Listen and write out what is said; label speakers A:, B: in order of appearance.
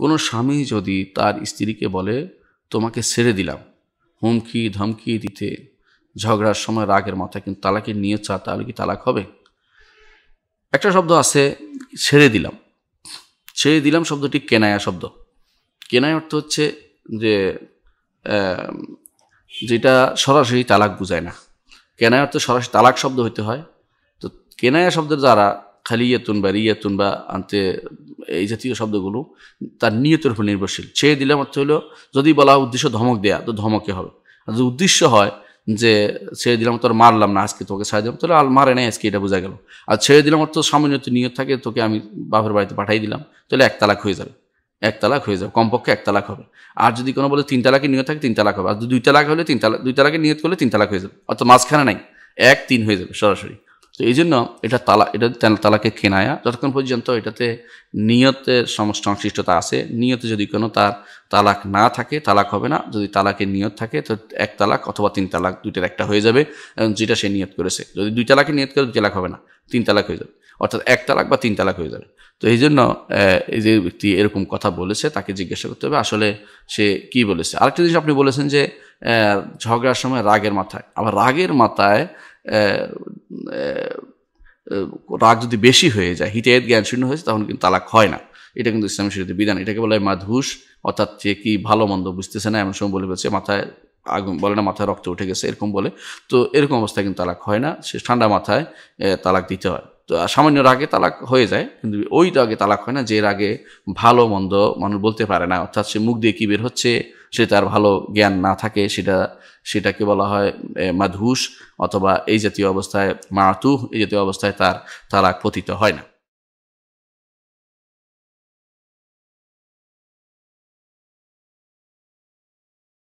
A: কোনো স্বামী যদি তার স্ত্রীকে বলে তোমাকে ছেড়ে দিলাম হুমকি ধমকি দিতে ঝগড়ার সময় রাগের মাথা কিন্তু তালাকে নিয়ে চা তাহলে কি তালাক হবে একটা শব্দ আছে ছেড়ে দিলাম ছেড়ে দিলাম শব্দটি কেনায়া শব্দ কেনায় অর্থ হচ্ছে যে যেটা সরাসরি তালাক বোঝায় না কেনায় অর্থ সরাসরি তালাক শব্দ হইতে হয় তো কেনায়া শব্দের দ্বারা খালি ইয়েতুন বা রিয়েতুন বা আনতে এই জাতীয় শব্দগুলো তার নিয়তের উপর নির্ভরশীল ছেড়ে দিলে মাত্র হলো যদি বলা উদ্দেশ্য ধমক দেয়া তো ধমকে হবে আর যদি উদ্দেশ্য হয় যে ছেড়ে দিলাম তোর মারলাম না আজকে তোকে ছাড়ে দিলাম তাহলে আর মারে নাই আজকে এটা বোঝা গেল আর ছেড়ে দিলাম তো সামান্য তো নিয়ত থাকে তোকে আমি বাপের বাড়িতে পাঠাই দিলাম তাহলে এক তালাক হয়ে যাবে এক তালাক হয়ে যাবে কমপক্ষে এক তালাক হবে আর যদি কোনো বলে তিন তালাকের নিয়ত থাকে তিন তালাক হবে আর দুই তালাক হলে তিন তালাক দুই তালাকের নিয়ত করলে তিন তালাক হয়ে যাবে অর্থাৎ মাঝখানে নাই এক তিন হয়ে যাবে সরাসরি তো এই জন্য এটা তালা এটা তালাকে কেনায়া যতক্ষণ পর্যন্ত এটাতে নিয়তের সমস্ত সংশ্লিষ্টতা আছে নিয়তে যদি কোনো তার তালাক না থাকে তালাক হবে না যদি তালাকের নিয়ত থাকে তো এক তালাক অথবা তিন তালাক দুইটার একটা হয়ে যাবে যেটা সে নিয়ত করেছে যদি দুই তালাকে নিয়ত করে দুই তালাক হবে না তিন তালাক হয়ে যাবে অর্থাৎ এক তালাক বা তিন তালাক হয়ে যাবে তো এই জন্য এই যে ব্যক্তি এরকম কথা বলেছে তাকে জিজ্ঞাসা করতে হবে আসলে সে কি বলেছে আরেকটা জিনিস আপনি বলেছেন যে ঝগড়ার সময় রাগের মাথায় আবার রাগের মাথায় রাগ যদি বেশি হয়ে যায় হিতের জ্ঞান শূন্য হয়েছে তখন কিন্তু তালাক হয় না এটা কিন্তু ইসলামী শরীরে বিধান এটাকে বলে মাধুস অর্থাৎ যে কি ভালো মন্দ বুঝতেছে না এমন সময় বলে বলছে মাথায় আগুন বলে না মাথায় রক্ত উঠে গেছে এরকম বলে তো এরকম অবস্থায় কিন্তু তালাক হয় না সে ঠান্ডা মাথায় তালাক দিতে হয় সামান্য রাগে তালাক হয়ে যায় কিন্তু ওই রাগে তালাক হয় না যে রাগে ভালো মন্দ মানুষ বলতে পারে না অর্থাৎ সে মুখ দিয়ে কী বের হচ্ছে সে তার ভালো জ্ঞান না থাকে সেটা সেটাকে বলা হয় মাধুস অথবা এই জাতীয় অবস্থায় মাতুহ এই জাতীয় অবস্থায় তার তালাক পতিত হয় না